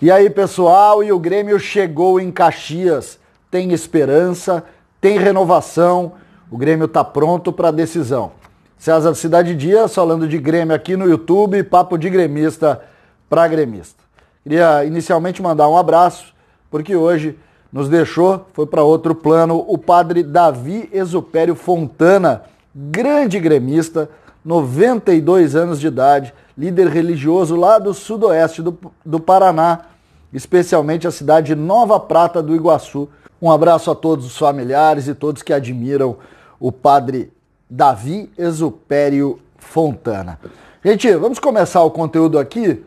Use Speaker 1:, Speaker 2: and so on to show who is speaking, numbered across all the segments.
Speaker 1: E aí, pessoal, e o Grêmio chegou em Caxias. Tem esperança, tem renovação. O Grêmio está pronto para a decisão. César Cidade Dias falando de Grêmio aqui no YouTube, papo de gremista para gremista. Queria inicialmente mandar um abraço, porque hoje nos deixou, foi para outro plano, o padre Davi Exupério Fontana, grande gremista, 92 anos de idade, líder religioso lá do sudoeste do, do Paraná, especialmente a cidade de Nova Prata do Iguaçu. Um abraço a todos os familiares e todos que admiram o padre Davi Exupério Fontana. Gente, vamos começar o conteúdo aqui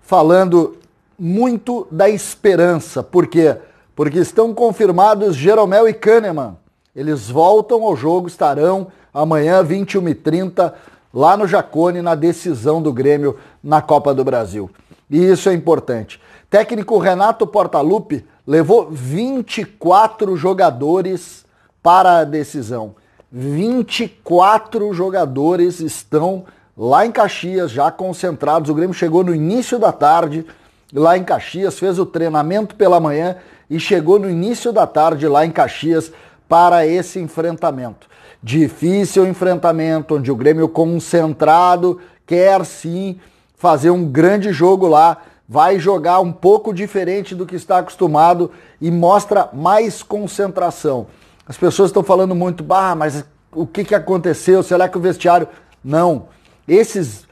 Speaker 1: falando muito da esperança. Por quê? Porque estão confirmados Jeromel e Kahneman. Eles voltam ao jogo, estarão amanhã, 21h30, lá no Jacone na decisão do Grêmio na Copa do Brasil. E isso é importante. Técnico Renato Portaluppi levou 24 jogadores para a decisão. 24 jogadores estão lá em Caxias, já concentrados. O Grêmio chegou no início da tarde lá em Caxias, fez o treinamento pela manhã e chegou no início da tarde lá em Caxias para esse enfrentamento. Difícil enfrentamento, onde o Grêmio concentrado quer sim fazer um grande jogo lá, vai jogar um pouco diferente do que está acostumado e mostra mais concentração. As pessoas estão falando muito, bah, mas o que, que aconteceu? Será que o vestiário. Não. Esses,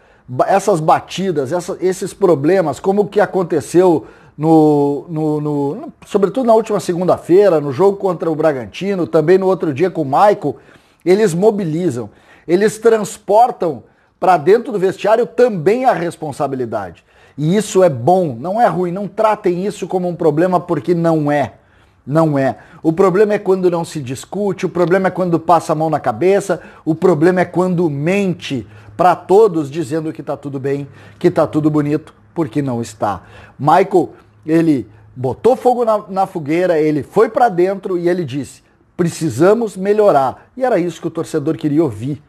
Speaker 1: essas batidas, essa, esses problemas, como que aconteceu no, no, no sobretudo na última segunda-feira, no jogo contra o Bragantino, também no outro dia com o Michael, eles mobilizam, eles transportam para dentro do vestiário também a responsabilidade. E isso é bom, não é ruim, não tratem isso como um problema porque não é. Não é. O problema é quando não se discute, o problema é quando passa a mão na cabeça, o problema é quando mente para todos dizendo que está tudo bem, que está tudo bonito, porque não está. Michael, ele botou fogo na, na fogueira, ele foi para dentro e ele disse: precisamos melhorar. E era isso que o torcedor queria ouvir.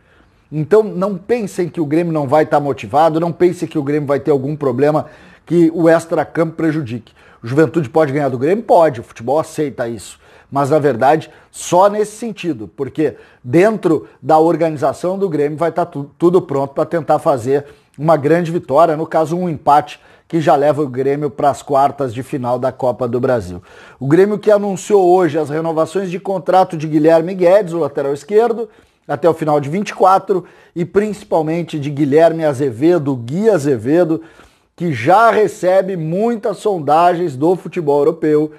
Speaker 1: Então não pensem que o Grêmio não vai estar tá motivado, não pensem que o Grêmio vai ter algum problema que o extra-campo prejudique. O Juventude pode ganhar do Grêmio? Pode, o futebol aceita isso. Mas na verdade, só nesse sentido, porque dentro da organização do Grêmio vai estar tá tu, tudo pronto para tentar fazer uma grande vitória, no caso um empate que já leva o Grêmio para as quartas de final da Copa do Brasil. O Grêmio que anunciou hoje as renovações de contrato de Guilherme Guedes, o lateral esquerdo, até o final de 24, e principalmente de Guilherme Azevedo, Gui Azevedo, que já recebe muitas sondagens do futebol europeu.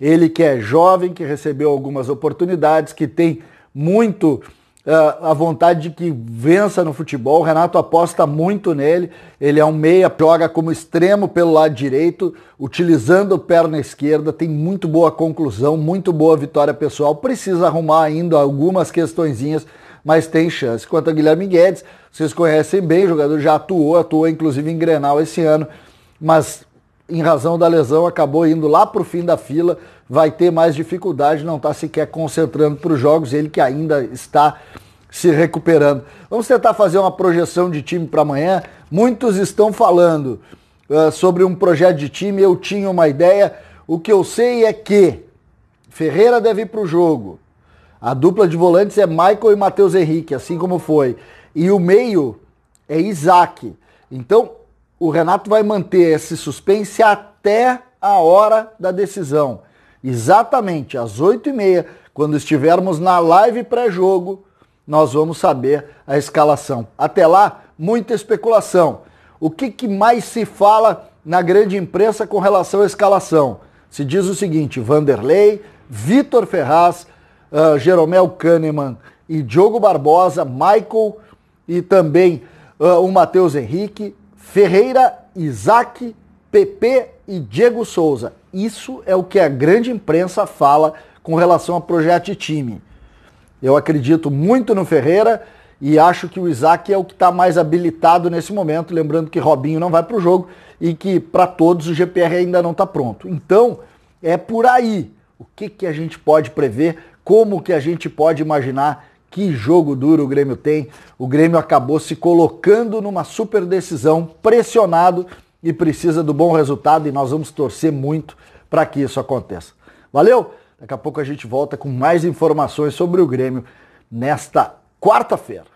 Speaker 1: Ele que é jovem, que recebeu algumas oportunidades, que tem muito é, a vontade de que vença no futebol. O Renato aposta muito nele. Ele é um meia, joga como extremo pelo lado direito, utilizando perna esquerda. Tem muito boa conclusão, muito boa vitória pessoal. Precisa arrumar ainda algumas questõezinhas, mas tem chance. Quanto a Guilherme Guedes, vocês conhecem bem, o jogador já atuou, atuou inclusive em Grenal esse ano, mas em razão da lesão acabou indo lá para o fim da fila vai ter mais dificuldade, não está sequer concentrando para os jogos, ele que ainda está se recuperando. Vamos tentar fazer uma projeção de time para amanhã. Muitos estão falando uh, sobre um projeto de time, eu tinha uma ideia. O que eu sei é que Ferreira deve ir para o jogo. A dupla de volantes é Michael e Matheus Henrique, assim como foi. E o meio é Isaac. Então, o Renato vai manter esse suspense até a hora da decisão exatamente às 8h30, quando estivermos na live pré-jogo, nós vamos saber a escalação. Até lá, muita especulação. O que, que mais se fala na grande imprensa com relação à escalação? Se diz o seguinte: Vanderlei, Vitor Ferraz, uh, Jeromel Kahneman e Diogo Barbosa, Michael e também uh, o Matheus Henrique, Ferreira, Isaac, Pepe e Diego Souza. Isso é o que a grande imprensa fala com relação a projeto de time. Eu acredito muito no Ferreira e acho que o Isaac é o que está mais habilitado nesse momento, lembrando que Robinho não vai para o jogo e que para todos o GPR ainda não está pronto. Então, é por aí. O que, que a gente pode prever? Como que a gente pode imaginar que jogo duro o Grêmio tem? O Grêmio acabou se colocando numa super decisão, pressionado e precisa do bom resultado e nós vamos torcer muito para que isso aconteça. Valeu? Daqui a pouco a gente volta com mais informações sobre o Grêmio nesta quarta-feira.